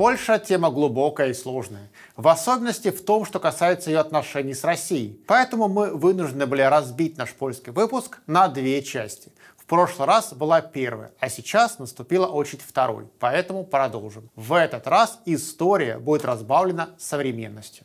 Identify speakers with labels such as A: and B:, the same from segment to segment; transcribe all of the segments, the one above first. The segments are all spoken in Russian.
A: Польша – тема глубокая и сложная, в особенности в том, что касается ее отношений с Россией. Поэтому мы вынуждены были разбить наш польский выпуск на две части. В прошлый раз была первая, а сейчас наступила очередь второй, поэтому продолжим. В этот раз история будет разбавлена современностью.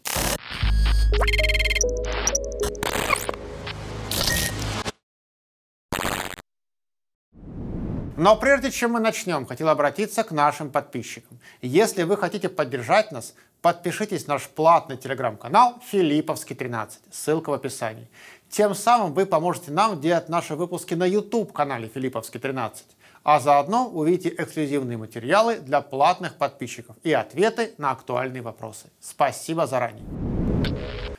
A: Но прежде чем мы начнем, хотел обратиться к нашим подписчикам. Если вы хотите поддержать нас, подпишитесь на наш платный телеграм-канал «Филипповский 13». Ссылка в описании. Тем самым вы поможете нам делать наши выпуски на YouTube-канале «Филипповский 13» а заодно увидите эксклюзивные материалы для платных подписчиков и ответы на актуальные вопросы. Спасибо заранее.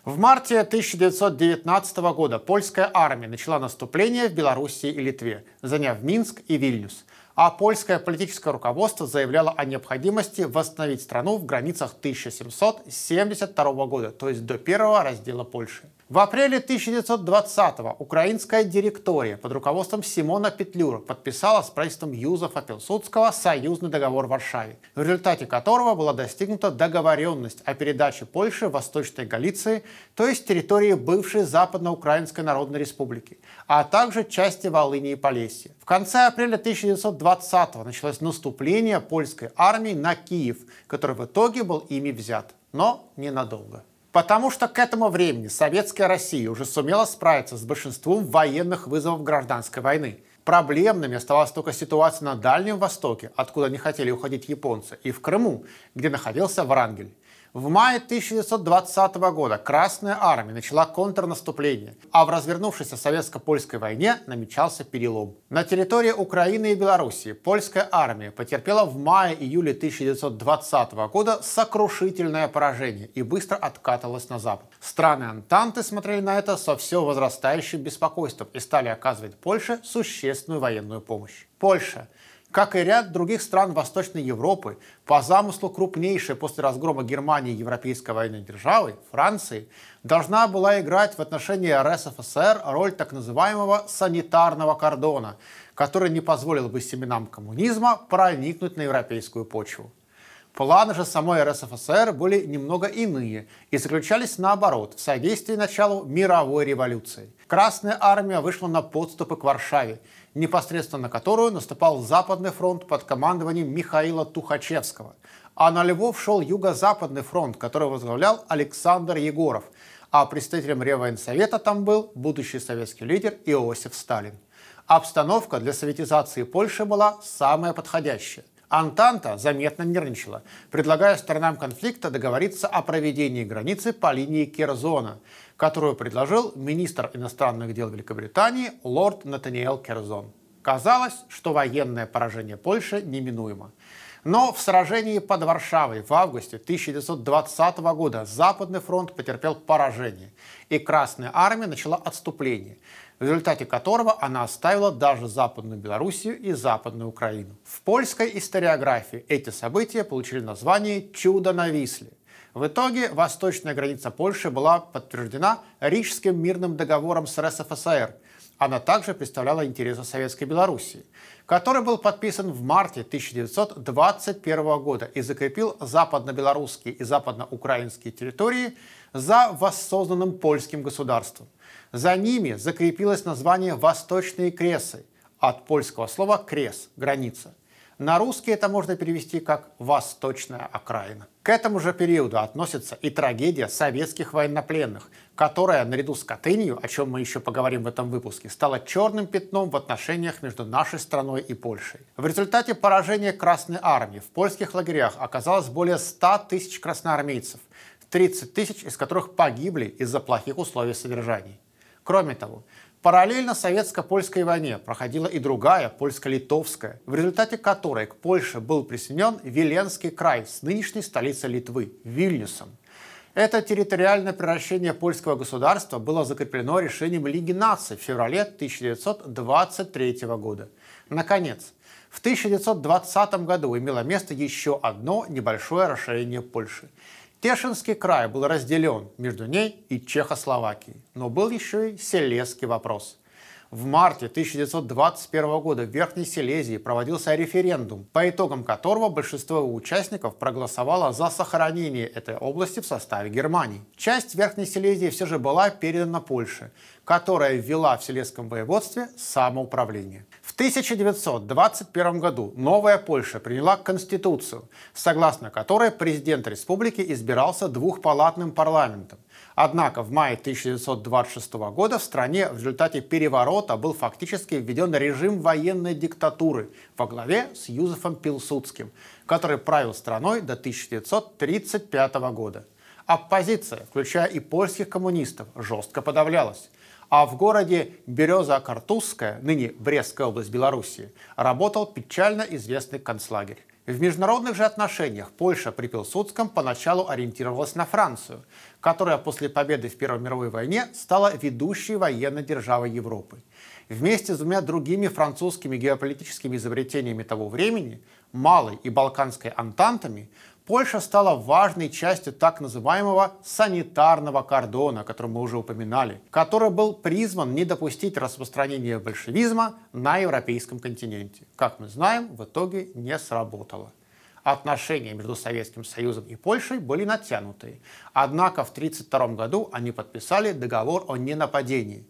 A: В марте 1919 года польская армия начала наступление в Белоруссии и Литве, заняв Минск и Вильнюс. А польское политическое руководство заявляло о необходимости восстановить страну в границах 1772 года, то есть до первого раздела Польши. В апреле 1920-го украинская директория под руководством Симона Петлюра подписала с правительством Юзефа Пилсудского союзный договор в Варшаве, в результате которого была достигнута договоренность о передаче Польши Восточной Галиции, то есть территории бывшей Западноукраинской Народной Республики, а также части Волыни и Полесья. В конце апреля 1920-го началось наступление польской армии на Киев, который в итоге был ими взят, но ненадолго. Потому что к этому времени советская Россия уже сумела справиться с большинством военных вызовов гражданской войны. Проблемными оставалась только ситуация на Дальнем Востоке, откуда не хотели уходить японцы, и в Крыму, где находился Врангель. В мае 1920 года Красная Армия начала контрнаступление, а в развернувшейся советско-польской войне намечался перелом. На территории Украины и Белоруссии польская армия потерпела в мае-июле 1920 года сокрушительное поражение и быстро откатывалась на запад. Страны Антанты смотрели на это со все возрастающим беспокойством и стали оказывать Польше существенную военную помощь. Польша как и ряд других стран Восточной Европы, по замыслу крупнейшей после разгрома Германии европейской военной державы, Франции, должна была играть в отношении РСФСР роль так называемого санитарного кордона, который не позволил бы семенам коммунизма проникнуть на европейскую почву. Планы же самой РСФСР были немного иные и заключались наоборот в содействии началу мировой революции. Красная армия вышла на подступы к Варшаве – непосредственно на которую наступал Западный фронт под командованием Михаила Тухачевского. А на Львов шел Юго-Западный фронт, который возглавлял Александр Егоров, а представителем Реввоенсовета там был будущий советский лидер Иосиф Сталин. Обстановка для советизации Польши была самая подходящая. Антанта заметно нервничала, предлагая сторонам конфликта договориться о проведении границы по линии Керзона – которую предложил министр иностранных дел Великобритании лорд Натаниэл Керзон. Казалось, что военное поражение Польши неминуемо. Но в сражении под Варшавой в августе 1920 года Западный фронт потерпел поражение, и Красная армия начала отступление, в результате которого она оставила даже Западную Белоруссию и Западную Украину. В польской историографии эти события получили название «Чудо на Висле», в итоге восточная граница Польши была подтверждена Рижским мирным договором с РСФСР. Она также представляла интересы Советской Белоруссии, который был подписан в марте 1921 года и закрепил западно-белорусские и западно-украинские территории за воссозданным польским государством. За ними закрепилось название «Восточные Кресы» от польского слова «крес» – «граница». На русский это можно перевести как «восточная окраина». К этому же периоду относится и трагедия советских военнопленных, которая, наряду с Катынью, о чем мы еще поговорим в этом выпуске, стала черным пятном в отношениях между нашей страной и Польшей. В результате поражения Красной Армии в польских лагерях оказалось более 100 тысяч красноармейцев, 30 тысяч из которых погибли из-за плохих условий содержания. Кроме того, Параллельно советско-польской войне проходила и другая, польско-литовская, в результате которой к Польше был присоединен Виленский край с нынешней столицей Литвы – Вильнюсом. Это территориальное превращение польского государства было закреплено решением Лиги наций в феврале 1923 года. Наконец, в 1920 году имело место еще одно небольшое расширение Польши. Тешинский край был разделен между ней и Чехословакией, но был еще и селезский вопрос. В марте 1921 года в Верхней Силезии проводился референдум, по итогам которого большинство участников проголосовало за сохранение этой области в составе Германии. Часть Верхней Силезии все же была передана Польше, которая ввела в Силезском воеводстве самоуправление. 1921 году Новая Польша приняла Конституцию, согласно которой президент республики избирался двухпалатным парламентом. Однако в мае 1926 года в стране в результате переворота был фактически введен режим военной диктатуры во главе с Юзефом Пилсудским, который правил страной до 1935 года. Оппозиция, включая и польских коммунистов, жестко подавлялась а в городе Береза-Картузская, ныне Брестская область Белоруссии, работал печально известный концлагерь. В международных же отношениях Польша при Пилсудском поначалу ориентировалась на Францию, которая после победы в Первой мировой войне стала ведущей военной державой Европы. Вместе с двумя другими французскими геополитическими изобретениями того времени, Малой и Балканской антантами, Польша стала важной частью так называемого санитарного кордона, о котором мы уже упоминали, который был призван не допустить распространения большевизма на европейском континенте. Как мы знаем, в итоге не сработало отношения между Советским Союзом и Польшей были натянуты. Однако в 1932 году они подписали договор о ненападении,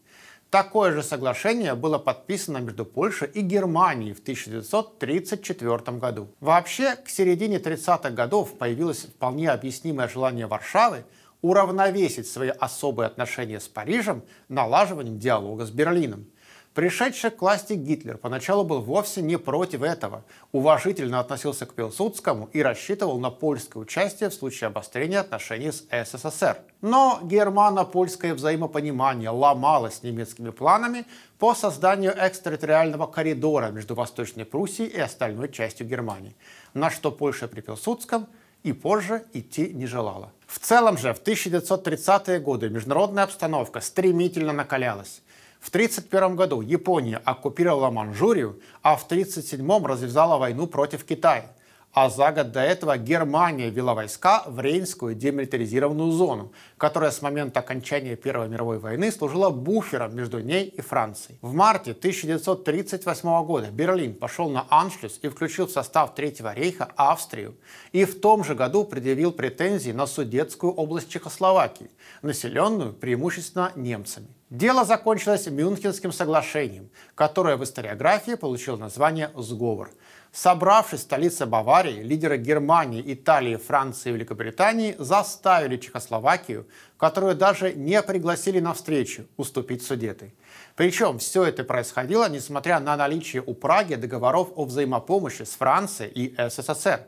A: Такое же соглашение было подписано между Польшей и Германией в 1934 году. Вообще, к середине 30-х годов появилось вполне объяснимое желание Варшавы уравновесить свои особые отношения с Парижем налаживанием диалога с Берлином. Пришедший к власти Гитлер поначалу был вовсе не против этого, уважительно относился к Пилсудскому и рассчитывал на польское участие в случае обострения отношений с СССР. Но германо-польское взаимопонимание ломалось немецкими планами по созданию экстерриториального коридора между Восточной Пруссией и остальной частью Германии, на что Польша при Пилсудском и позже идти не желала. В целом же в 1930-е годы международная обстановка стремительно накалялась. В 1931 году Япония оккупировала Манчжурию, а в 1937 развязала войну против Китая а за год до этого Германия вела войска в Рейнскую демилитаризированную зону, которая с момента окончания Первой мировой войны служила буфером между ней и Францией. В марте 1938 года Берлин пошел на Аншлюс и включил в состав Третьего рейха Австрию, и в том же году предъявил претензии на Судетскую область Чехословакии, населенную преимущественно немцами. Дело закончилось Мюнхенским соглашением, которое в историографии получило название «Сговор», Собравшись в столице Баварии, лидеры Германии, Италии, Франции и Великобритании заставили Чехословакию, которую даже не пригласили на встречу, уступить Судеты. Причем все это происходило, несмотря на наличие у Праги договоров о взаимопомощи с Францией и СССР.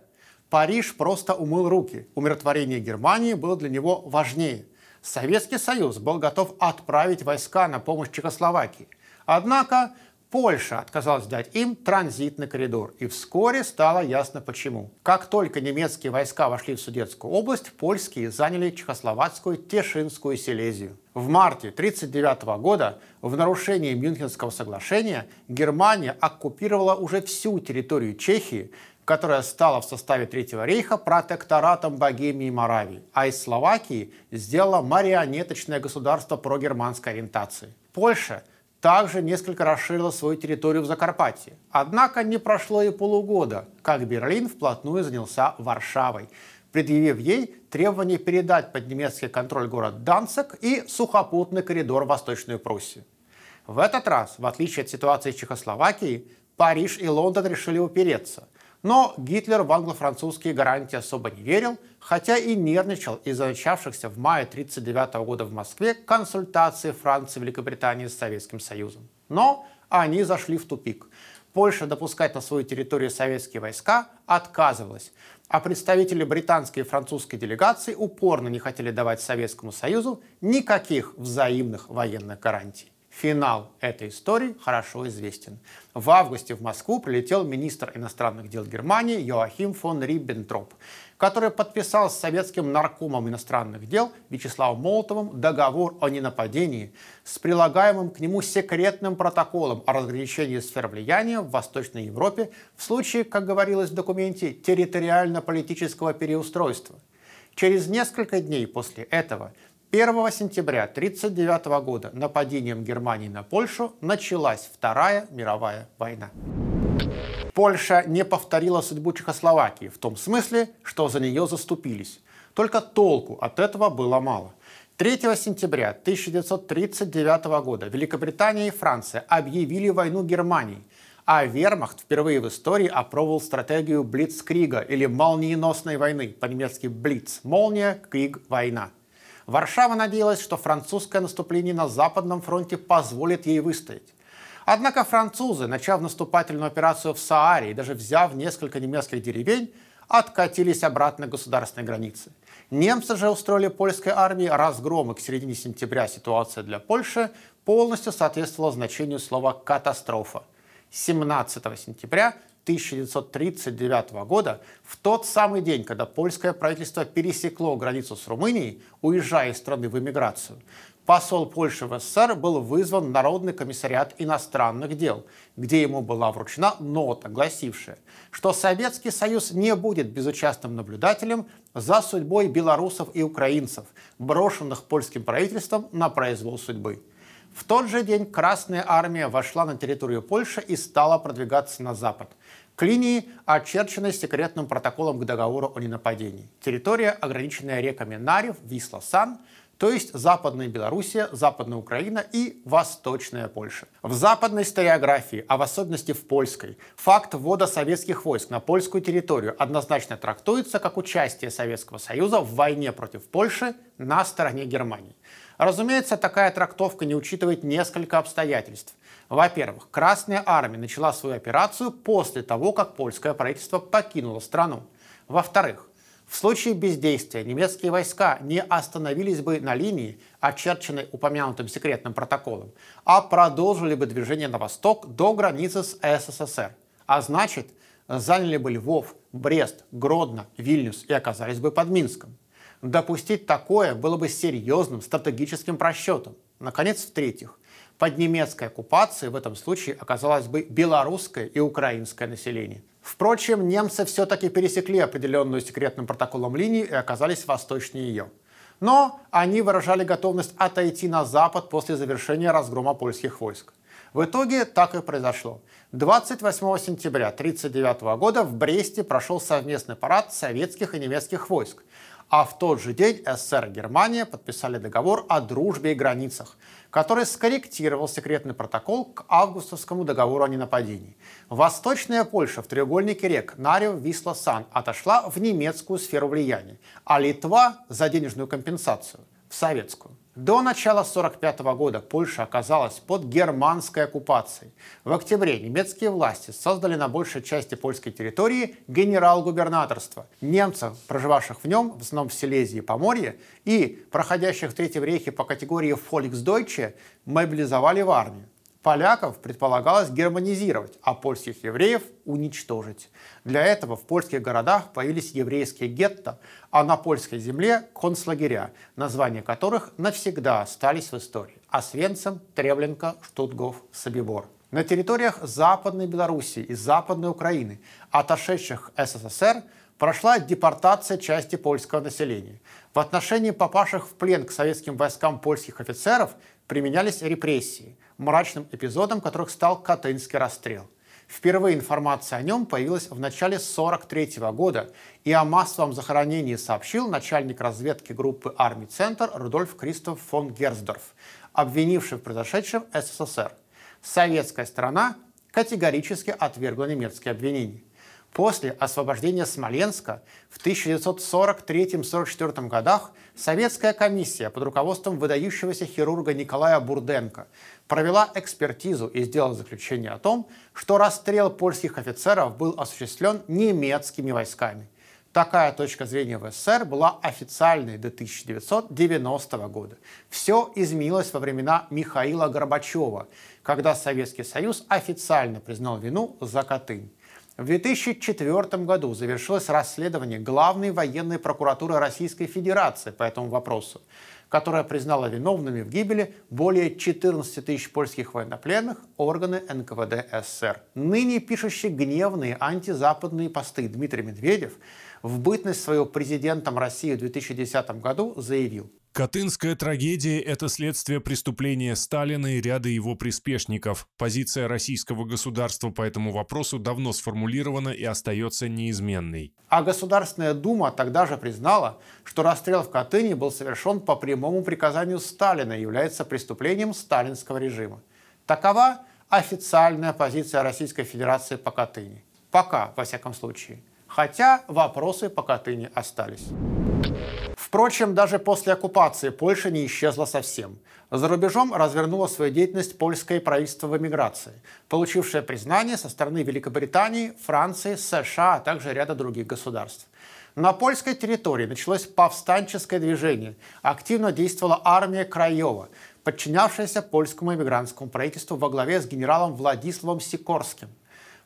A: Париж просто умыл руки. Умиротворение Германии было для него важнее. Советский Союз был готов отправить войска на помощь Чехословакии. Однако Польша отказалась дать им транзитный коридор, и вскоре стало ясно почему. Как только немецкие войска вошли в Судетскую область, польские заняли Чехословацкую Тешинскую Силезию. В марте 1939 года в нарушении Мюнхенского соглашения Германия оккупировала уже всю территорию Чехии, которая стала в составе Третьего рейха протекторатом Богемии и Моравии, а из Словакии сделала марионеточное государство прогерманской ориентации. Польша – также несколько расширила свою территорию в Закарпатье. Однако не прошло и полугода, как Берлин вплотную занялся Варшавой, предъявив ей требование передать под немецкий контроль город Данцик и сухопутный коридор в Восточную Пруссию. В этот раз, в отличие от ситуации в Чехословакии, Париж и Лондон решили упереться – но Гитлер в англо-французские гарантии особо не верил, хотя и нервничал из-за начавшихся в мае 1939 года в Москве консультации Франции Великобритании с Советским Союзом. Но они зашли в тупик. Польша допускать на свою территорию советские войска отказывалась, а представители британской и французской делегации упорно не хотели давать Советскому Союзу никаких взаимных военных гарантий. Финал этой истории хорошо известен. В августе в Москву прилетел министр иностранных дел Германии Йоахим фон Риббентроп, который подписал с советским наркомом иностранных дел Вячеславом Молотовым договор о ненападении с прилагаемым к нему секретным протоколом о разграничении сфер влияния в Восточной Европе в случае, как говорилось в документе, территориально-политического переустройства. Через несколько дней после этого – 1 сентября 1939 года нападением Германии на Польшу началась Вторая мировая война. Польша не повторила судьбу Чехословакии в том смысле, что за нее заступились. Только толку от этого было мало. 3 сентября 1939 года Великобритания и Франция объявили войну Германии, а Вермахт впервые в истории опробовал стратегию Блицкрига или молниеносной войны, по-немецки Блиц – молния, Криг – война – Варшава надеялась, что французское наступление на Западном фронте позволит ей выстоять. Однако французы, начав наступательную операцию в Сааре и даже взяв несколько немецких деревень, откатились обратно к государственной границе. Немцы же устроили польской армии разгром, и к середине сентября ситуация для Польши полностью соответствовала значению слова «катастрофа». 17 сентября 1939 года, в тот самый день, когда польское правительство пересекло границу с Румынией, уезжая из страны в эмиграцию, посол Польши в СССР был вызван в Народный комиссариат иностранных дел, где ему была вручена нота, гласившая, что Советский Союз не будет безучастным наблюдателем за судьбой белорусов и украинцев, брошенных польским правительством на произвол судьбы. В тот же день Красная Армия вошла на территорию Польши и стала продвигаться на запад – к линии, очерченной секретным протоколом к договору о ненападении. Территория, ограниченная реками Нарев, Висла-Сан, то есть Западная Белоруссия, Западная Украина и Восточная Польша. В западной историографии, а в особенности в польской, факт ввода советских войск на польскую территорию однозначно трактуется как участие Советского Союза в войне против Польши на стороне Германии. Разумеется, такая трактовка не учитывает несколько обстоятельств – во-первых, Красная Армия начала свою операцию после того, как польское правительство покинуло страну. Во-вторых, в случае бездействия немецкие войска не остановились бы на линии, очерченной упомянутым секретным протоколом, а продолжили бы движение на восток до границы с СССР. А значит, заняли бы Львов, Брест, Гродно, Вильнюс и оказались бы под Минском. Допустить такое было бы серьезным стратегическим просчетом. Наконец, в-третьих, под немецкой оккупацией в этом случае оказалось бы белорусское и украинское население. Впрочем, немцы все-таки пересекли определенную секретным протоколом линии и оказались восточнее ее. Но они выражали готовность отойти на запад после завершения разгрома польских войск. В итоге так и произошло. 28 сентября 1939 года в Бресте прошел совместный парад советских и немецких войск, а в тот же день СССР и Германия подписали договор о дружбе и границах, который скорректировал секретный протокол к августовскому договору о ненападении. Восточная Польша в треугольнике рек Нарио, Висла, Сан отошла в немецкую сферу влияния, а Литва за денежную компенсацию – в советскую. До начала 1945 года Польша оказалась под германской оккупацией. В октябре немецкие власти создали на большей части польской территории генерал-губернаторство. Немцев, проживавших в нем, в основном в Силезии и Поморье, и проходящих в Третьем рейхе по категории «Фольксдойче», мобилизовали в армию. Поляков предполагалось германизировать, а польских евреев уничтожить. Для этого в польских городах появились еврейские гетто, а на польской земле – концлагеря, названия которых навсегда остались в истории – Освенцим, Треблинка, Штутгов, Собибор. На территориях Западной Белоруссии и Западной Украины, отошедших СССР, прошла депортация части польского населения. В отношении попавших в плен к советским войскам польских офицеров применялись репрессии – мрачным эпизодом которых стал Катынский расстрел. Впервые информация о нем появилась в начале 1943 года, и о массовом захоронении сообщил начальник разведки группы армий «Центр» Рудольф Кристоф фон Герцдорф, обвинивший в произошедшем СССР. Советская сторона категорически отвергла немецкие обвинения. После освобождения Смоленска в 1943-1944 годах советская комиссия под руководством выдающегося хирурга Николая Бурденко провела экспертизу и сделала заключение о том, что расстрел польских офицеров был осуществлен немецкими войсками. Такая точка зрения в СССР была официальной до 1990 года. Все изменилось во времена Михаила Горбачева, когда Советский Союз официально признал вину за Катынь. В 2004 году завершилось расследование Главной военной прокуратуры Российской Федерации по этому вопросу которая признала виновными в гибели более 14 тысяч польских военнопленных органы НКВД СССР. Ныне пишущий гневные антизападные посты Дмитрий Медведев в бытность своего президентом России в 2010 году заявил, Катынская трагедия – это следствие преступления Сталина и ряда его приспешников. Позиция российского государства по этому вопросу давно сформулирована и остается неизменной. А Государственная Дума тогда же признала, что расстрел в Катыни был совершен по прямому приказанию Сталина и является преступлением сталинского режима. Такова официальная позиция Российской Федерации по Катыни. Пока, во всяком случае. Хотя вопросы по Катыни остались. Впрочем, даже после оккупации Польша не исчезла совсем. За рубежом развернула свою деятельность польское правительство в эмиграции, получившее признание со стороны Великобритании, Франции, США, а также ряда других государств. На польской территории началось повстанческое движение. Активно действовала армия Краева, подчинявшаяся польскому эмигрантскому правительству во главе с генералом Владиславом Сикорским –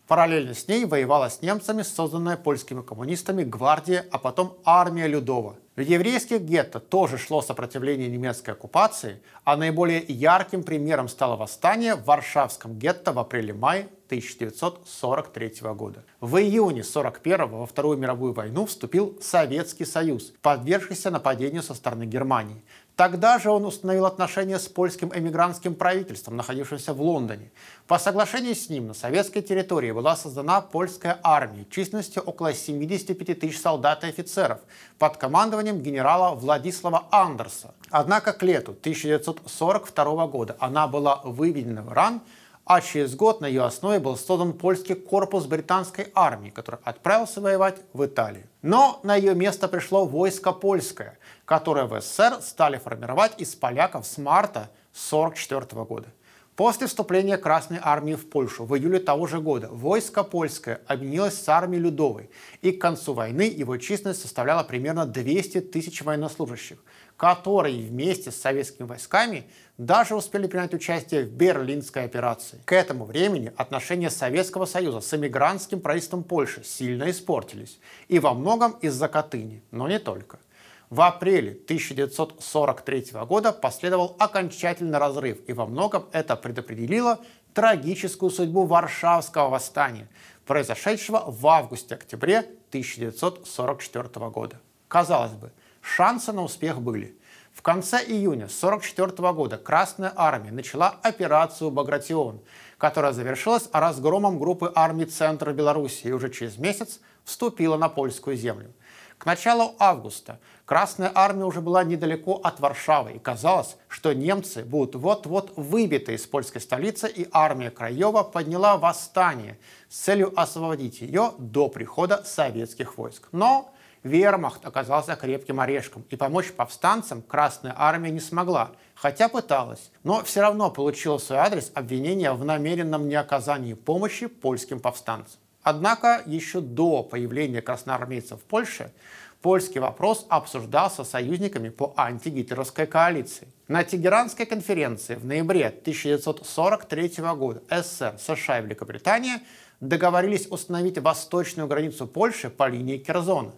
A: Параллельно с ней воевала с немцами созданная польскими коммунистами гвардия, а потом армия Людова. В еврейских гетто тоже шло сопротивление немецкой оккупации, а наиболее ярким примером стало восстание в Варшавском гетто в апреле-мае 1943 года. В июне 1941 во Вторую мировую войну вступил Советский Союз, подвергшийся нападению со стороны Германии. Тогда же он установил отношения с польским эмигрантским правительством, находившимся в Лондоне. По соглашению с ним на советской территории была создана польская армия численностью около 75 тысяч солдат и офицеров под командованием генерала Владислава Андерса. Однако к лету 1942 года она была выведена в Иран, а через год на ее основе был создан польский корпус британской армии, который отправился воевать в Италию. Но на ее место пришло войско польское, которые в СССР стали формировать из поляков с марта 1944 года. После вступления Красной Армии в Польшу в июле того же года войско польское объединилось с армией Людовой, и к концу войны его численность составляла примерно 200 тысяч военнослужащих, которые вместе с советскими войсками даже успели принять участие в Берлинской операции. К этому времени отношения Советского Союза с эмигрантским правительством Польши сильно испортились, и во многом из-за Катыни, но не только – в апреле 1943 года последовал окончательный разрыв, и во многом это предопределило трагическую судьбу Варшавского восстания, произошедшего в августе-октябре 1944 года. Казалось бы, шансы на успех были. В конце июня 1944 года Красная Армия начала операцию «Багратион», которая завершилась разгромом группы армий Центра Белоруссии и уже через месяц вступила на польскую землю. К началу августа Красная Армия уже была недалеко от Варшавы, и казалось, что немцы будут вот-вот выбиты из польской столицы, и армия Краева подняла восстание с целью освободить ее до прихода советских войск. Но вермахт оказался крепким орешком, и помочь повстанцам Красная Армия не смогла, хотя пыталась, но все равно получила свой адрес обвинения в намеренном неоказании помощи польским повстанцам. Однако еще до появления красноармейцев в Польше польский вопрос обсуждался союзниками по антигитлеровской коалиции. На Тегеранской конференции в ноябре 1943 года СССР, США и Великобритания договорились установить восточную границу Польши по линии Керзона.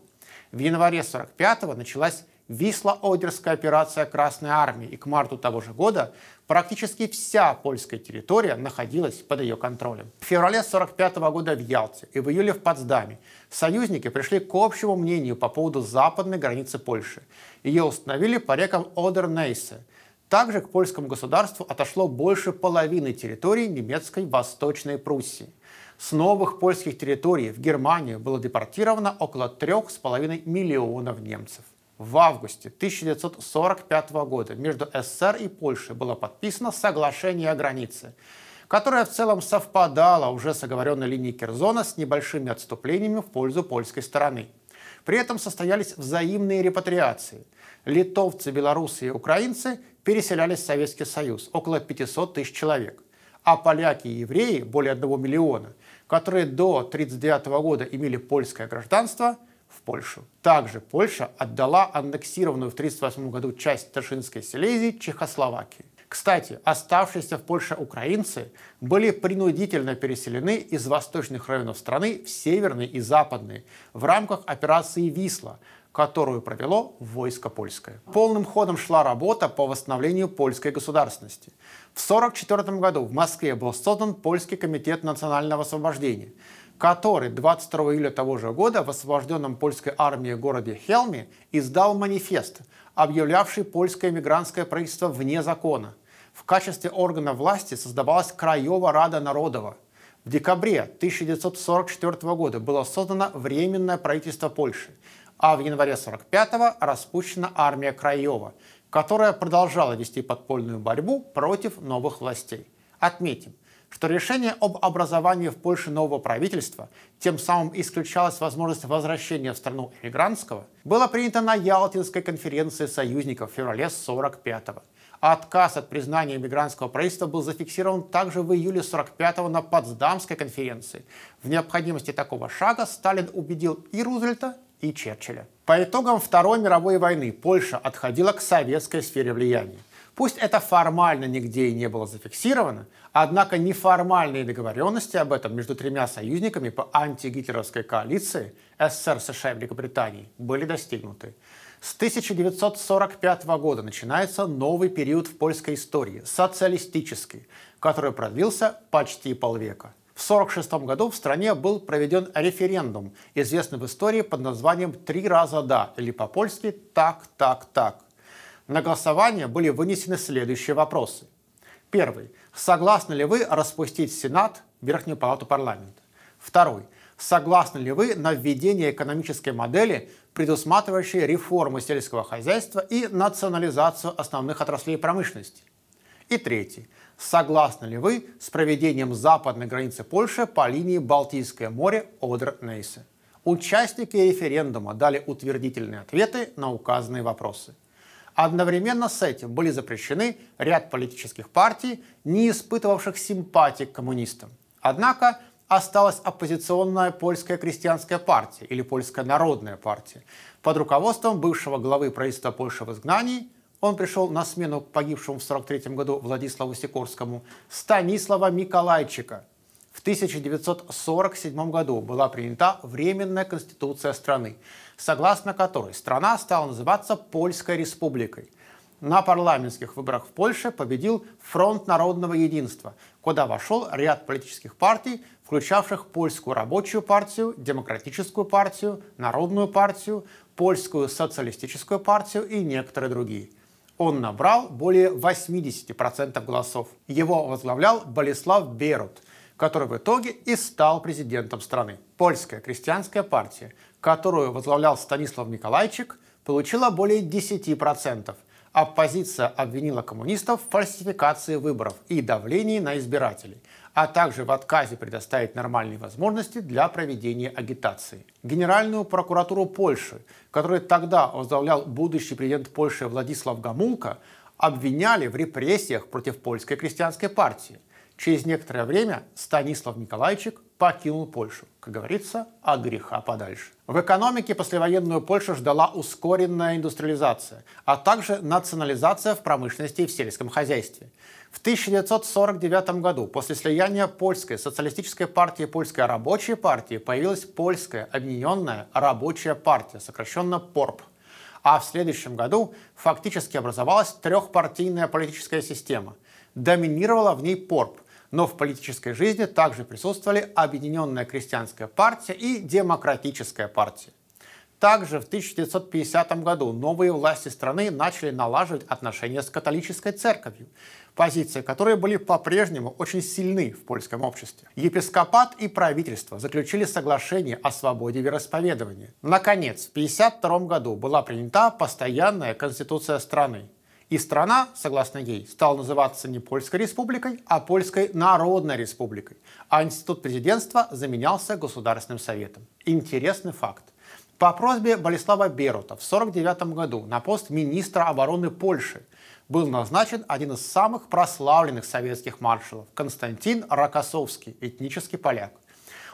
A: В январе 1945 началась Висла-Одерская операция Красной Армии, и к марту того же года практически вся польская территория находилась под ее контролем. В феврале 1945 года в Ялте и в июле в Потсдаме союзники пришли к общему мнению по поводу западной границы Польши. Ее установили по рекам Одер-Нейсе. Также к польскому государству отошло больше половины территории немецкой Восточной Пруссии. С новых польских территорий в Германию было депортировано около 3,5 миллионов немцев в августе 1945 года между СССР и Польшей было подписано соглашение о границе, которое в целом совпадало уже с оговоренной линией Керзона с небольшими отступлениями в пользу польской стороны. При этом состоялись взаимные репатриации. Литовцы, белорусы и украинцы переселялись в Советский Союз, около 500 тысяч человек, а поляки и евреи, более 1 миллиона, которые до 1939 года имели польское гражданство – в Польшу. Также Польша отдала аннексированную в 1938 году часть Ташинской Силезии Чехословакии. Кстати, оставшиеся в Польше украинцы были принудительно переселены из восточных районов страны в северные и западные в рамках операции «Висла», которую провело войско польское. Полным ходом шла работа по восстановлению польской государственности. В 1944 году в Москве был создан Польский комитет национального освобождения – который 22 июля того же года в освобожденном польской армии городе Хелме издал манифест, объявлявший польское мигрантское правительство вне закона. В качестве органа власти создавалась Краева Рада Народова. В декабре 1944 года было создано Временное правительство Польши, а в январе 1945 распущена армия Краева, которая продолжала вести подпольную борьбу против новых властей. Отметим, что решение об образовании в Польше нового правительства, тем самым исключалась возможность возвращения в страну эмигрантского, было принято на Ялтинской конференции союзников в феврале 1945 года. А отказ от признания иммигрантского правительства был зафиксирован также в июле 45-го на Потсдамской конференции. В необходимости такого шага Сталин убедил и Рузвельта, и Черчилля. По итогам Второй мировой войны Польша отходила к советской сфере влияния. Пусть это формально нигде и не было зафиксировано, Однако неформальные договоренности об этом между тремя союзниками по антигитлеровской коалиции СССР, США и Великобритании были достигнуты. С 1945 года начинается новый период в польской истории, социалистический, который продлился почти полвека. В 1946 году в стране был проведен референдум, известный в истории под названием «Три раза да» или по-польски «Так, так, так». На голосование были вынесены следующие вопросы. Первый. Согласны ли вы распустить Сенат, Верхнюю палату парламента? Второй. Согласны ли вы на введение экономической модели, предусматривающей реформы сельского хозяйства и национализацию основных отраслей промышленности? И третий. Согласны ли вы с проведением западной границы Польши по линии Балтийское море Одер-Нейсе? Участники референдума дали утвердительные ответы на указанные вопросы. Одновременно с этим были запрещены ряд политических партий, не испытывавших симпатии к коммунистам. Однако осталась оппозиционная польская крестьянская партия или польская народная партия. Под руководством бывшего главы правительства Польши в изгнании он пришел на смену погибшему в 1943 году Владиславу Сикорскому Станислава Миколайчика – в 1947 году была принята Временная конституция страны, согласно которой страна стала называться Польской республикой. На парламентских выборах в Польше победил Фронт народного единства, куда вошел ряд политических партий, включавших Польскую рабочую партию, Демократическую партию, Народную партию, Польскую социалистическую партию и некоторые другие. Он набрал более 80% голосов. Его возглавлял Болеслав Берут – который в итоге и стал президентом страны. Польская крестьянская партия, которую возглавлял Станислав Николайчик, получила более 10%. Оппозиция обвинила коммунистов в фальсификации выборов и давлении на избирателей, а также в отказе предоставить нормальные возможности для проведения агитации. Генеральную прокуратуру Польши, которую тогда возглавлял будущий президент Польши Владислав Гамулко, обвиняли в репрессиях против польской крестьянской партии. Через некоторое время Станислав Николаевичик покинул Польшу, как говорится, от а греха подальше. В экономике послевоенную Польшу ждала ускоренная индустриализация, а также национализация в промышленности и в сельском хозяйстве. В 1949 году после слияния Польской социалистической партии и Польской рабочей партии появилась Польская объединенная рабочая партия, сокращенно ПОРП – а в следующем году фактически образовалась трехпартийная политическая система. Доминировала в ней ПОРП, но в политической жизни также присутствовали Объединенная крестьянская партия и Демократическая партия. Также в 1950 году новые власти страны начали налаживать отношения с католической церковью, позиции которые были по-прежнему очень сильны в польском обществе. Епископат и правительство заключили соглашение о свободе вероисповедования. Наконец, в 1952 году была принята постоянная конституция страны, и страна, согласно ей, стала называться не Польской республикой, а Польской народной республикой. А институт президентства заменялся Государственным советом. Интересный факт. По просьбе Болеслава Берута в 1949 году на пост министра обороны Польши был назначен один из самых прославленных советских маршалов – Константин Рокоссовский, этнический поляк.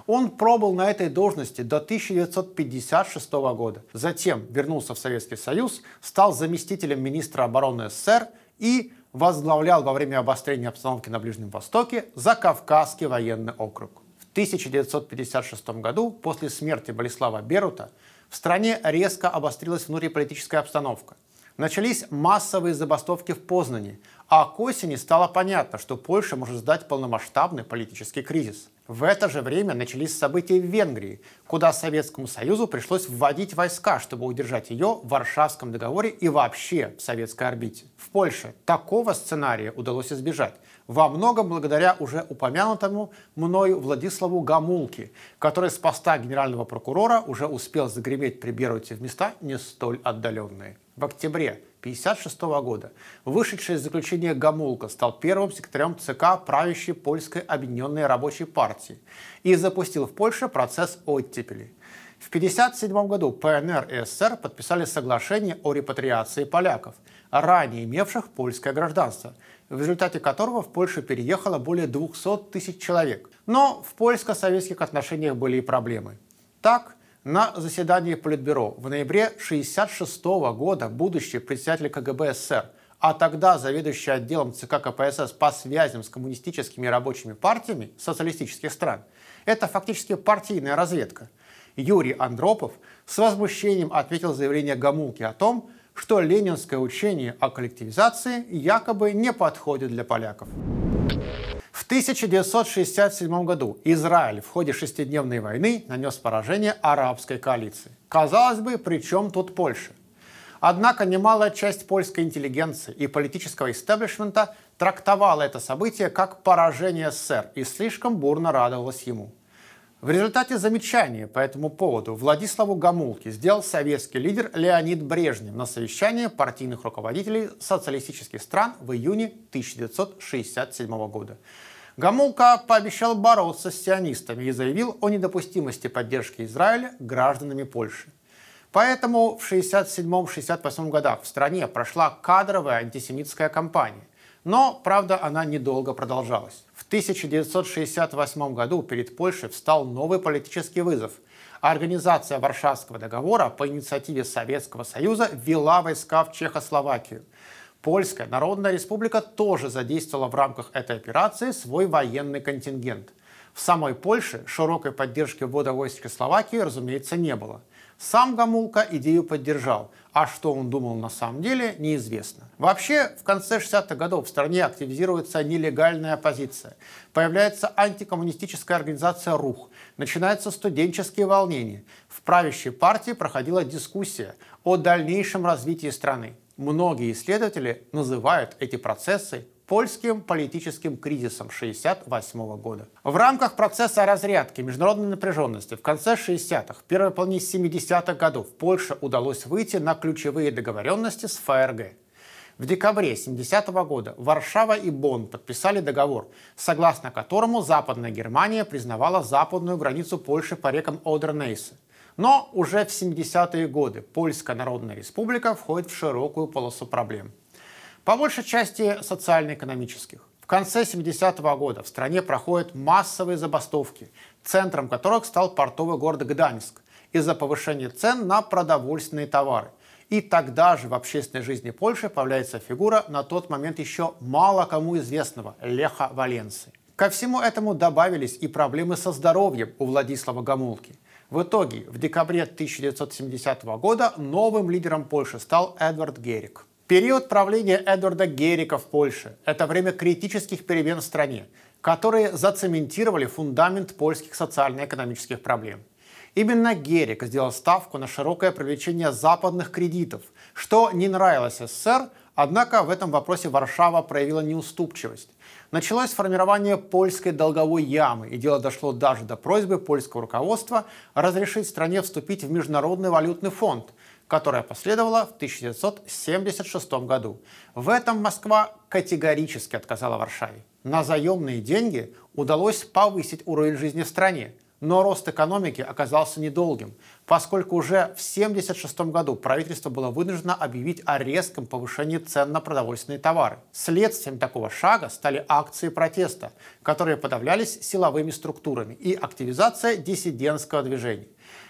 A: Он пробыл на этой должности до 1956 года. Затем вернулся в Советский Союз, стал заместителем министра обороны СССР и возглавлял во время обострения обстановки на Ближнем Востоке Закавказский военный округ. В 1956 году, после смерти Болеслава Берута, в стране резко обострилась внутриполитическая обстановка – Начались массовые забастовки в Познане, а к осени стало понятно, что Польша может сдать полномасштабный политический кризис. В это же время начались события в Венгрии, куда Советскому Союзу пришлось вводить войска, чтобы удержать ее в Варшавском договоре и вообще в советской орбите. В Польше такого сценария удалось избежать, во многом благодаря уже упомянутому мною Владиславу Гамулке, который с поста генерального прокурора уже успел загреметь при Беруте в места не столь отдаленные в октябре 1956 года, вышедший из заключения Гамулка, стал первым секретарем ЦК правящей Польской Объединенной Рабочей Партии и запустил в Польше процесс оттепели. В 1957 году ПНР и СССР подписали соглашение о репатриации поляков, ранее имевших польское гражданство, в результате которого в Польшу переехало более 200 тысяч человек. Но в польско-советских отношениях были и проблемы. Так, на заседании Политбюро в ноябре 1966 года будущий председатель КГБ СССР, а тогда заведующий отделом ЦК КПСС по связям с коммунистическими рабочими партиями социалистических стран, это фактически партийная разведка. Юрий Андропов с возмущением ответил заявление Гамулки о том, что ленинское учение о коллективизации якобы не подходит для поляков. В 1967 году Израиль в ходе шестидневной войны нанес поражение арабской коалиции. Казалось бы, при чем тут Польша? Однако немалая часть польской интеллигенции и политического истеблишмента трактовала это событие как поражение СССР и слишком бурно радовалась ему. В результате замечания по этому поводу Владиславу Гамулке сделал советский лидер Леонид Брежнев на совещании партийных руководителей социалистических стран в июне 1967 года. Гамулка пообещал бороться с сионистами и заявил о недопустимости поддержки Израиля гражданами Польши. Поэтому в 1967-1968 годах в стране прошла кадровая антисемитская кампания. Но, правда, она недолго продолжалась. В 1968 году перед Польшей встал новый политический вызов. Организация Варшавского договора по инициативе Советского Союза вела войска в Чехословакию – Польская Народная Республика тоже задействовала в рамках этой операции свой военный контингент. В самой Польше широкой поддержки ввода войск Чехословакии, разумеется, не было. Сам Гамулка идею поддержал, а что он думал на самом деле, неизвестно. Вообще, в конце 60-х годов в стране активизируется нелегальная оппозиция. Появляется антикоммунистическая организация «Рух». Начинаются студенческие волнения. В правящей партии проходила дискуссия о дальнейшем развитии страны. Многие исследователи называют эти процессы польским политическим кризисом 1968 года. В рамках процесса разрядки международной напряженности в конце 60-х, первой половине 70-х годов Польше удалось выйти на ключевые договоренности с ФРГ. В декабре 70 -го года Варшава и Бонн подписали договор, согласно которому Западная Германия признавала западную границу Польши по рекам Одернейсе – но уже в 70-е годы Польская Народная Республика входит в широкую полосу проблем. По большей части социально-экономических. В конце 70-го года в стране проходят массовые забастовки, центром которых стал портовый город Гданьск из-за повышения цен на продовольственные товары. И тогда же в общественной жизни Польши появляется фигура на тот момент еще мало кому известного Леха Валенции. Ко всему этому добавились и проблемы со здоровьем у Владислава Гамулки – в итоге в декабре 1970 года новым лидером Польши стал Эдвард Герик. Период правления Эдварда Герика в Польше – это время критических перемен в стране, которые зацементировали фундамент польских социально-экономических проблем. Именно Герик сделал ставку на широкое привлечение западных кредитов, что не нравилось СССР, однако в этом вопросе Варшава проявила неуступчивость. Началось формирование польской долговой ямы, и дело дошло даже до просьбы польского руководства разрешить стране вступить в Международный валютный фонд, которая последовала в 1976 году. В этом Москва категорически отказала Варшаве. На заемные деньги удалось повысить уровень жизни в стране, но рост экономики оказался недолгим, поскольку уже в 1976 году правительство было вынуждено объявить о резком повышении цен на продовольственные товары. Следствием такого шага стали акции протеста, которые подавлялись силовыми структурами и активизация диссидентского движения.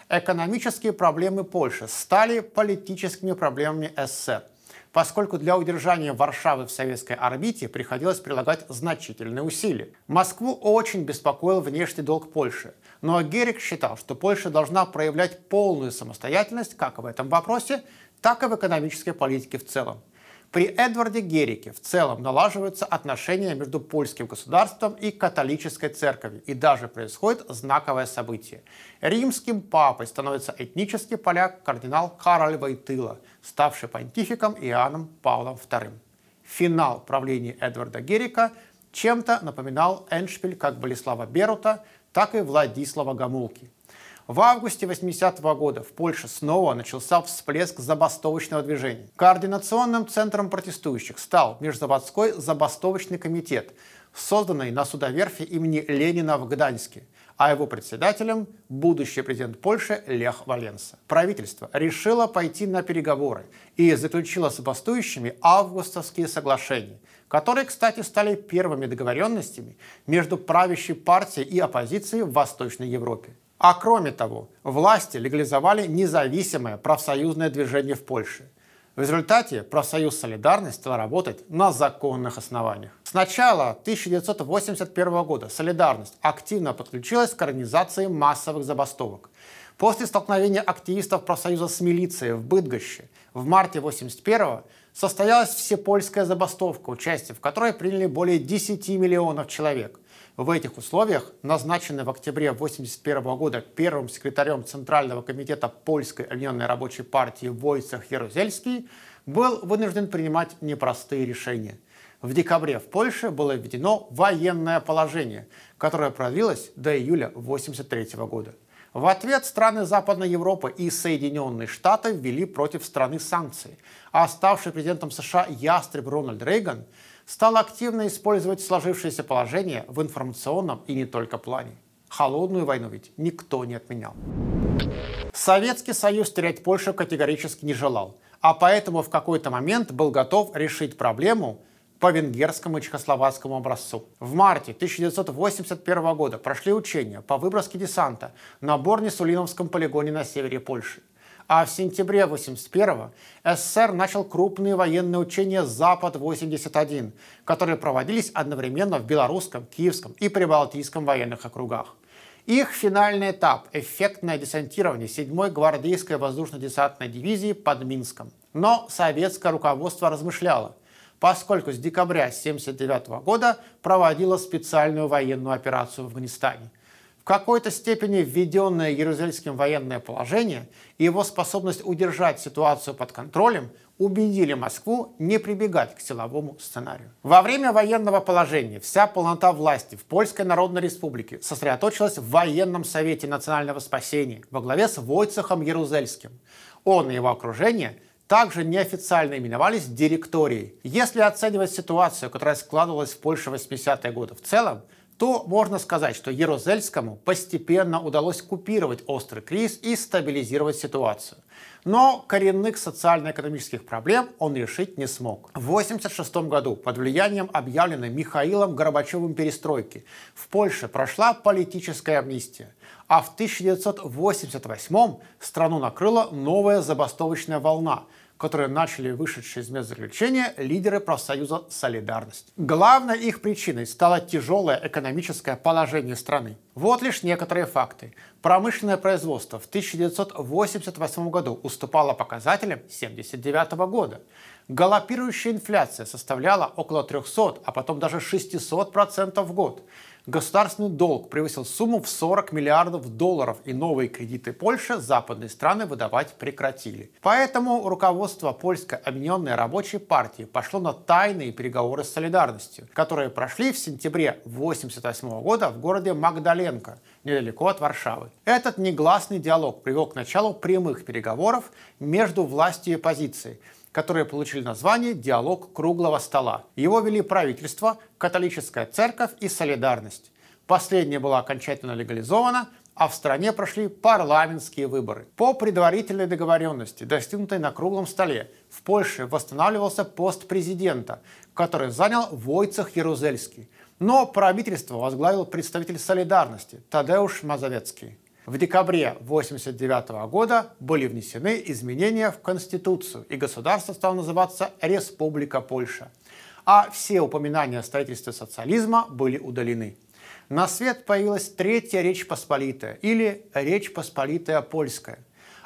A: Экономические проблемы Польши стали политическими проблемами СССР поскольку для удержания Варшавы в советской орбите приходилось прилагать значительные усилия. Москву очень беспокоил внешний долг Польши, но Герик считал, что Польша должна проявлять полную самостоятельность как в этом вопросе, так и в экономической политике в целом. При Эдварде Герике в целом налаживаются отношения между польским государством и католической церковью, и даже происходит знаковое событие. Римским папой становится этнический поляк кардинал Кароль Войтыла, ставший понтификом Иоанном Павлом II. Финал правления Эдварда Герика чем-то напоминал Эншпиль как Болеслава Берута, так и Владислава Гамулки. В августе 80 -го года в Польше снова начался всплеск забастовочного движения. Координационным центром протестующих стал Межзаводской забастовочный комитет, созданный на судоверфи имени Ленина в Гданьске – а его председателем – будущий президент Польши Лех Валенса. Правительство решило пойти на переговоры и заключило с бастующими августовские соглашения, которые, кстати, стали первыми договоренностями между правящей партией и оппозицией в Восточной Европе. А кроме того, власти легализовали независимое профсоюзное движение в Польше – в результате профсоюз «Солидарность» стал работать на законных основаниях. С начала 1981 года «Солидарность» активно подключилась к организации массовых забастовок. После столкновения активистов профсоюза с милицией в Быдгоще в марте 1981 состоялась всепольская забастовка, участие в которой приняли более 10 миллионов человек. В этих условиях назначенный в октябре 1981 года первым секретарем Центрального комитета Польской Объединенной Рабочей Партии Войцех Ярузельский был вынужден принимать непростые решения. В декабре в Польше было введено военное положение, которое продлилось до июля 1983 года. В ответ страны Западной Европы и Соединенные Штаты ввели против страны санкции, а ставший президентом США ястреб Рональд Рейган – стал активно использовать сложившееся положение в информационном и не только плане. Холодную войну ведь никто не отменял. Советский Союз терять Польшу категорически не желал, а поэтому в какой-то момент был готов решить проблему по венгерскому и чехословацкому образцу. В марте 1981 года прошли учения по выброске десанта на Борне-Сулиновском полигоне на севере Польши. А в сентябре 81-го СССР начал крупные военные учения «Запад-81», которые проводились одновременно в Белорусском, Киевском и Прибалтийском военных округах. Их финальный этап – эффектное десантирование 7-й гвардейской воздушно-десантной дивизии под Минском. Но советское руководство размышляло, поскольку с декабря 1979 года проводило специальную военную операцию в Афганистане – какой-то степени введенное Иерусалимским военное положение и его способность удержать ситуацию под контролем убедили Москву не прибегать к силовому сценарию. Во время военного положения вся полнота власти в Польской Народной Республике сосредоточилась в военном совете национального спасения во главе с Войцехом Ярузельским. Он и его окружение также неофициально именовались директорией. Если оценивать ситуацию, которая складывалась в Польше в 80-е годы в целом, то можно сказать, что Ярузельскому постепенно удалось купировать острый кризис и стабилизировать ситуацию. Но коренных социально-экономических проблем он решить не смог. В 1986 году под влиянием объявленной Михаилом Горбачевым перестройки в Польше прошла политическая амнистия, а в 1988 страну накрыла новая забастовочная волна – которые начали вышедшие из мест заключения лидеры профсоюза «Солидарность». Главной их причиной стало тяжелое экономическое положение страны. Вот лишь некоторые факты. Промышленное производство в 1988 году уступало показателям 1979 года. Галопирующая инфляция составляла около 300, а потом даже 600% в год. Государственный долг превысил сумму в 40 миллиардов долларов, и новые кредиты Польши западные страны выдавать прекратили. Поэтому руководство Польской объединенной рабочей партии пошло на тайные переговоры с «Солидарностью», которые прошли в сентябре 1988 года в городе Магдаленко, недалеко от Варшавы. Этот негласный диалог привел к началу прямых переговоров между властью и оппозицией – которые получили название «Диалог круглого стола». Его вели правительство, католическая церковь и солидарность. Последняя была окончательно легализована, а в стране прошли парламентские выборы. По предварительной договоренности, достигнутой на круглом столе, в Польше восстанавливался пост президента, который занял Войцах Ярузельский. Но правительство возглавил представитель солидарности Тадеуш Мазовецкий. В декабре 1989 года были внесены изменения в Конституцию, и государство стало называться Республика Польша. А все упоминания о строительстве социализма были удалены. На свет появилась Третья Речь Посполитая или Речь Посполитая Польская.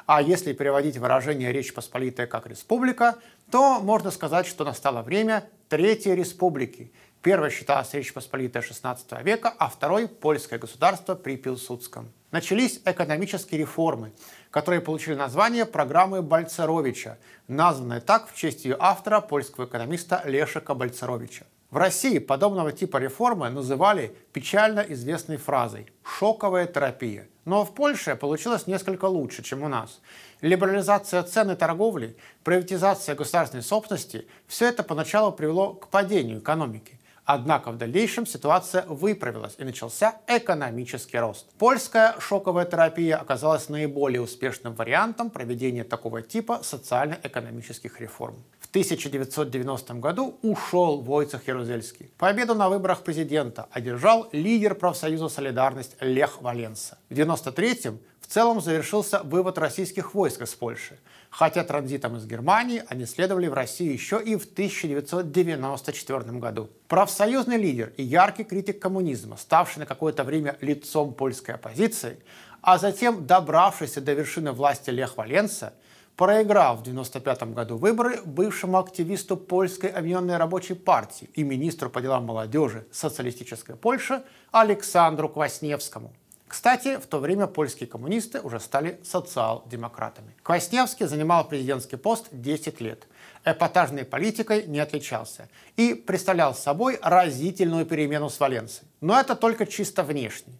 A: А если переводить выражение «Речь Посполитая» как «республика», то можно сказать, что настало время Третьей Республики. первая считалась Речь Посполитая XVI века, а второй – польское государство при Пилсудском. Начались экономические реформы, которые получили название программы Бальцеровича, названной так в честь ее автора, польского экономиста Лешика Бальцеровича. В России подобного типа реформы называли печально известной фразой «шоковая терапия». Но в Польше получилось несколько лучше, чем у нас. Либерализация цен и торговли, приватизация государственной собственности – все это поначалу привело к падению экономики. Однако в дальнейшем ситуация выправилась и начался экономический рост. Польская шоковая терапия оказалась наиболее успешным вариантом проведения такого типа социально-экономических реформ. 1990 году ушел войцах Ярузельский. Победу на выборах президента одержал лидер профсоюза «Солидарность» Лех Валенса. В 1993-м в целом завершился вывод российских войск из Польши, хотя транзитом из Германии они следовали в Россию еще и в 1994 году. Профсоюзный лидер и яркий критик коммунизма, ставший на какое-то время лицом польской оппозиции, а затем добравшийся до вершины власти Лех Валенса – проиграл в 1995 году выборы бывшему активисту Польской объединенной рабочей партии и министру по делам молодежи социалистической Польши Александру Квасневскому. Кстати, в то время польские коммунисты уже стали социал-демократами. Квасневский занимал президентский пост 10 лет. Эпатажной политикой не отличался и представлял собой разительную перемену с Валенцией. Но это только чисто внешне.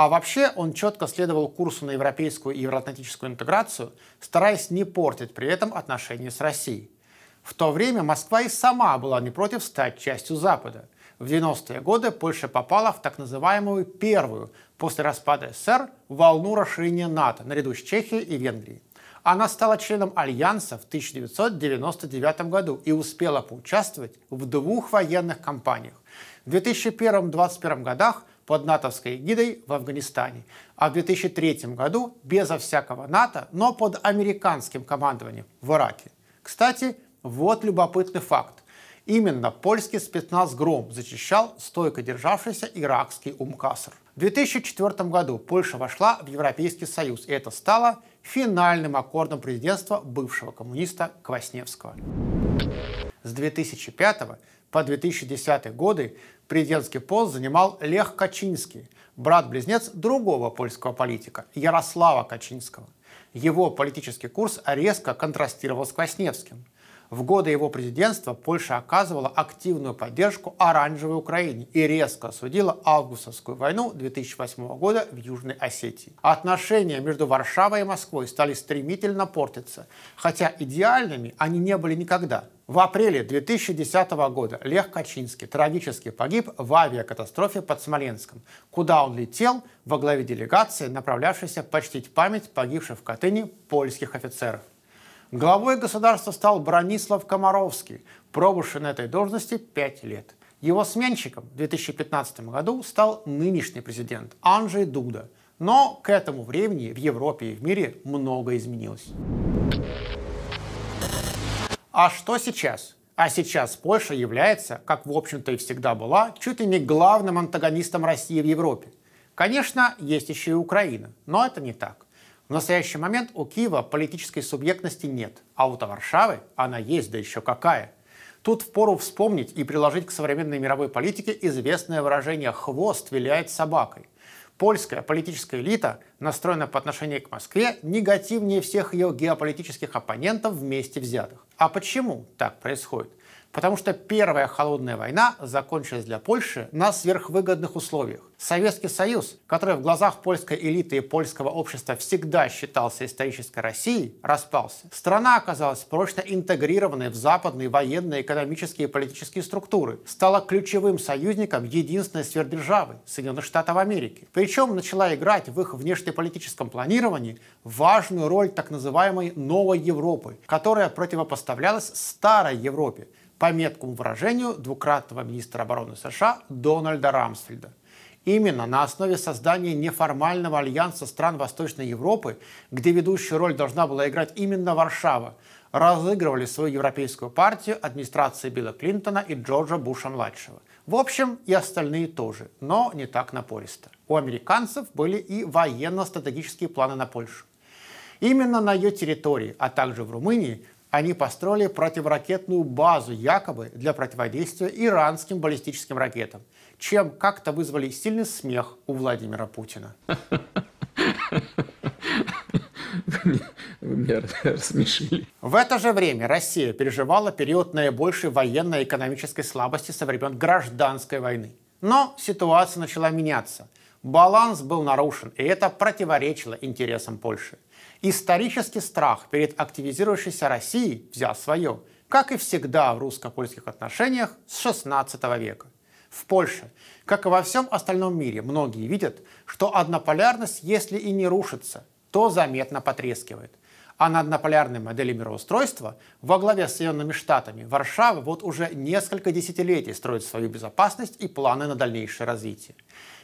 A: А вообще он четко следовал курсу на европейскую и евроатлантическую интеграцию, стараясь не портить при этом отношения с Россией. В то время Москва и сама была не против стать частью Запада. В 90-е годы Польша попала в так называемую первую после распада СССР волну расширения НАТО наряду с Чехией и Венгрией. Она стала членом Альянса в 1999 году и успела поучаствовать в двух военных кампаниях. В 2001-2021 годах под натовской гидой в Афганистане, а в 2003 году безо всякого НАТО, но под американским командованием в Ираке. Кстати, вот любопытный факт. Именно польский спецназ «Гром» зачищал стойко державшийся иракский «Умкаср». В 2004 году Польша вошла в Европейский Союз, и это стало финальным аккордом президентства бывшего коммуниста Квасневского. С 2005 по 2010 годы президентский пост занимал Лех Качинский, брат-близнец другого польского политика Ярослава Качинского. Его политический курс резко контрастировал с Квасневским. В годы его президентства Польша оказывала активную поддержку оранжевой Украине и резко осудила августовскую войну 2008 года в Южной Осетии. Отношения между Варшавой и Москвой стали стремительно портиться, хотя идеальными они не были никогда – в апреле 2010 года Лех Качинский трагически погиб в авиакатастрофе под Смоленском, куда он летел во главе делегации, направлявшейся почтить память погибших в Катыни польских офицеров. Главой государства стал Бронислав Комаровский, пробывший на этой должности пять лет. Его сменщиком в 2015 году стал нынешний президент Анджей Дуда. Но к этому времени в Европе и в мире много изменилось. А что сейчас? А сейчас Польша является, как в общем-то и всегда была, чуть ли не главным антагонистом России в Европе. Конечно, есть еще и Украина, но это не так. В настоящий момент у Киева политической субъектности нет, а вот у Варшавы она есть, да еще какая. Тут впору вспомнить и приложить к современной мировой политике известное выражение «хвост виляет собакой» польская политическая элита настроена по отношению к Москве негативнее всех ее геополитических оппонентов вместе взятых. А почему так происходит? Потому что Первая холодная война закончилась для Польши на сверхвыгодных условиях. Советский Союз, который в глазах польской элиты и польского общества всегда считался исторической Россией, распался. Страна оказалась прочно интегрированной в западные военные, экономические и политические структуры, стала ключевым союзником единственной сверхдержавы – Соединенных Штатов Америки. Причем начала играть в их внешнеполитическом планировании важную роль так называемой «Новой Европы», которая противопоставлялась старой Европе – по меткому выражению двукратного министра обороны США Дональда Рамсфельда. Именно на основе создания неформального альянса стран Восточной Европы, где ведущую роль должна была играть именно Варшава, разыгрывали свою европейскую партию администрации Билла Клинтона и Джорджа Буша-младшего. В общем, и остальные тоже, но не так напористо. У американцев были и военно-стратегические планы на Польшу. Именно на ее территории, а также в Румынии, они построили противоракетную базу якобы для противодействия иранским баллистическим ракетам, чем как-то вызвали сильный смех у Владимира Путина. Вы меня рассмешили. В это же время Россия переживала период наибольшей военной и экономической слабости со времен гражданской войны. Но ситуация начала меняться. Баланс был нарушен, и это противоречило интересам Польши. Исторический страх перед активизирующейся Россией взял свое, как и всегда в русско-польских отношениях с XVI века. В Польше, как и во всем остальном мире, многие видят, что однополярность, если и не рушится, то заметно потрескивает. А на однополярной модели мироустройства во главе с Соединенными Штатами Варшава вот уже несколько десятилетий строит свою безопасность и планы на дальнейшее развитие.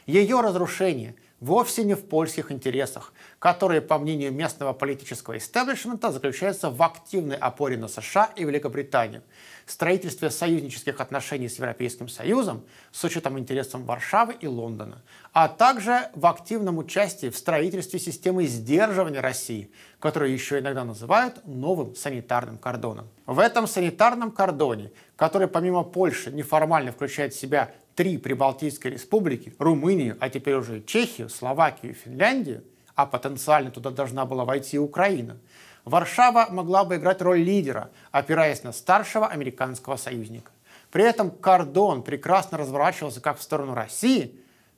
A: Ее разрушение вовсе не в польских интересах, которые, по мнению местного политического истеблишмента, заключаются в активной опоре на США и Великобританию, строительстве союзнических отношений с Европейским Союзом с учетом интересов Варшавы и Лондона, а также в активном участии в строительстве системы сдерживания России, которую еще иногда называют новым санитарным кордоном. В этом санитарном кордоне, который помимо Польши неформально включает в себя три Прибалтийской республики, Румынию, а теперь уже Чехию, Словакию, Финляндию, а потенциально туда должна была войти Украина, Варшава могла бы играть роль лидера, опираясь на старшего американского союзника. При этом кордон прекрасно разворачивался как в сторону России,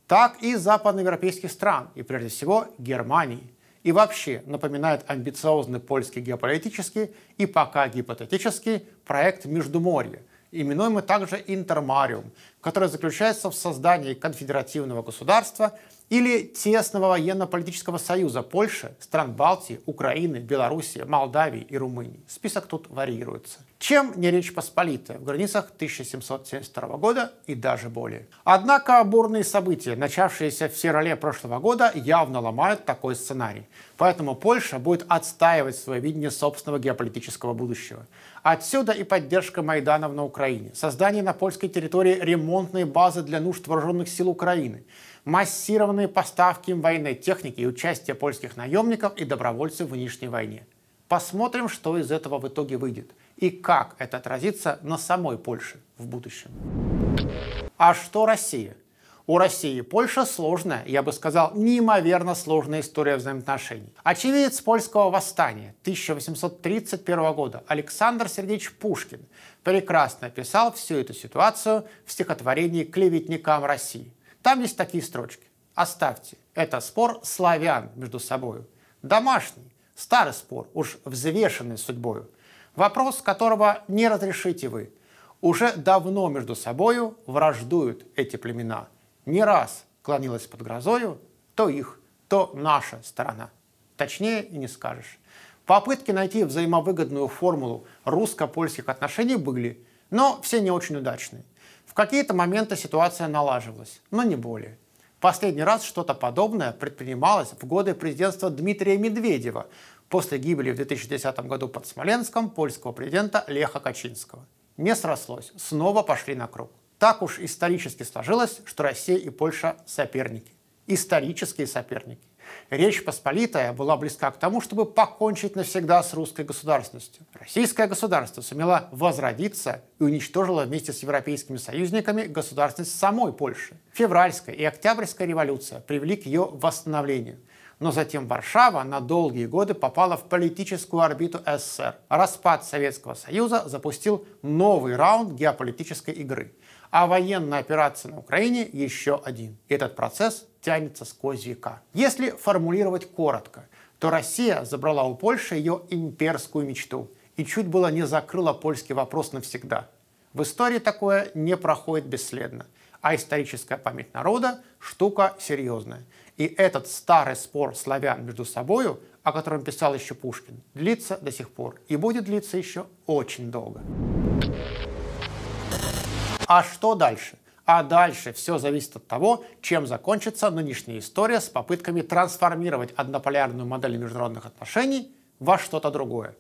A: так и западноевропейских стран, и прежде всего Германии. И вообще напоминает амбициозный польский геополитический и пока гипотетический проект Междуморья – именуемый также интермариум, который заключается в создании конфедеративного государства или тесного военно-политического союза Польши, стран Балтии, Украины, Белоруссии, Молдавии и Румынии. Список тут варьируется. Чем не Речь Посполитая в границах 1772 года и даже более. Однако бурные события, начавшиеся в феврале прошлого года, явно ломают такой сценарий. Поэтому Польша будет отстаивать свое видение собственного геополитического будущего. Отсюда и поддержка Майданов на Украине, создание на польской территории ремонтной базы для нужд вооруженных сил Украины, массированные поставки им военной техники и участие польских наемников и добровольцев в нынешней войне. Посмотрим, что из этого в итоге выйдет и как это отразится на самой Польше в будущем. А что Россия? У России и Польши сложная, я бы сказал, неимоверно сложная история взаимоотношений. Очевидец польского восстания 1831 года Александр Сергеевич Пушкин прекрасно описал всю эту ситуацию в стихотворении «Клеветникам России». Там есть такие строчки. «Оставьте, это спор славян между собою, домашний, старый спор, уж взвешенный судьбою, вопрос которого не разрешите вы. Уже давно между собою враждуют эти племена не раз клонилась под грозою, то их, то наша сторона. Точнее и не скажешь. Попытки найти взаимовыгодную формулу русско-польских отношений были, но все не очень удачные. В какие-то моменты ситуация налаживалась, но не более. Последний раз что-то подобное предпринималось в годы президентства Дмитрия Медведева после гибели в 2010 году под Смоленском польского президента Леха Качинского. Не срослось, снова пошли на круг. Так уж исторически сложилось, что Россия и Польша соперники. Исторические соперники. Речь Посполитая была близка к тому, чтобы покончить навсегда с русской государственностью. Российское государство сумело возродиться и уничтожило вместе с европейскими союзниками государственность самой Польши. Февральская и Октябрьская революция привели к ее восстановлению. Но затем Варшава на долгие годы попала в политическую орбиту СССР. Распад Советского Союза запустил новый раунд геополитической игры – а военная операция на Украине еще один. И этот процесс тянется сквозь века. Если формулировать коротко, то Россия забрала у Польши ее имперскую мечту и чуть было не закрыла польский вопрос навсегда. В истории такое не проходит бесследно, а историческая память народа – штука серьезная. И этот старый спор славян между собою, о котором писал еще Пушкин, длится до сих пор и будет длиться еще очень долго. А что дальше? А дальше все зависит от того, чем закончится нынешняя история с попытками трансформировать однополярную модель международных отношений во что-то другое.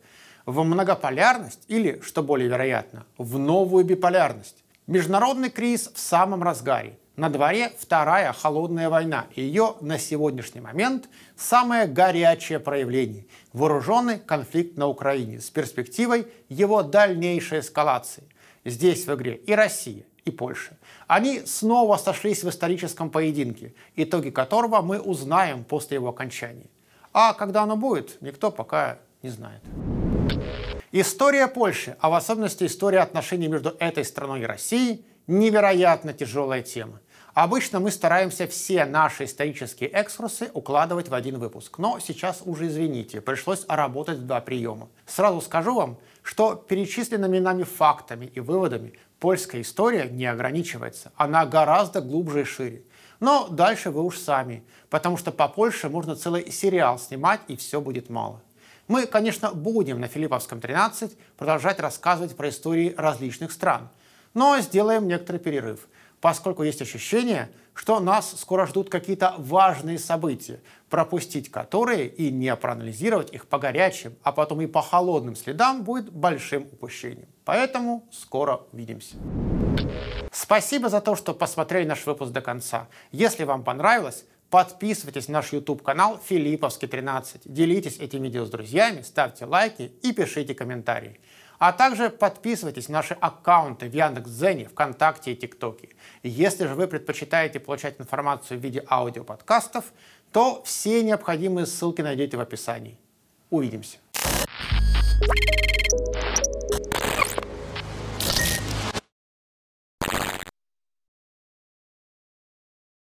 A: В многополярность или, что более вероятно, в новую биполярность. Международный кризис в самом разгаре. На дворе вторая холодная война. Ее на сегодняшний момент самое горячее проявление – вооруженный конфликт на Украине с перспективой его дальнейшей эскалации здесь в игре и Россия, и Польша. Они снова сошлись в историческом поединке, итоги которого мы узнаем после его окончания. А когда оно будет, никто пока не знает. История Польши, а в особенности история отношений между этой страной и Россией, невероятно тяжелая тема. Обычно мы стараемся все наши исторические экскурсы укладывать в один выпуск, но сейчас уже, извините, пришлось работать в два приема. Сразу скажу вам, что перечисленными нами фактами и выводами польская история не ограничивается, она гораздо глубже и шире. Но дальше вы уж сами, потому что по Польше можно целый сериал снимать и все будет мало. Мы, конечно, будем на Филипповском 13 продолжать рассказывать про истории различных стран, но сделаем некоторый перерыв – поскольку есть ощущение, что нас скоро ждут какие-то важные события, пропустить которые и не проанализировать их по горячим, а потом и по холодным следам будет большим упущением. Поэтому скоро увидимся. Спасибо за то, что посмотрели наш выпуск до конца. Если вам понравилось, подписывайтесь на наш YouTube-канал «Филипповский 13», делитесь этим видео с друзьями, ставьте лайки и пишите комментарии. А также подписывайтесь на наши аккаунты в Яндекс.Дзене, ВКонтакте и ТикТоке. Если же вы предпочитаете получать информацию в виде аудиоподкастов, то все необходимые ссылки найдете в описании. Увидимся!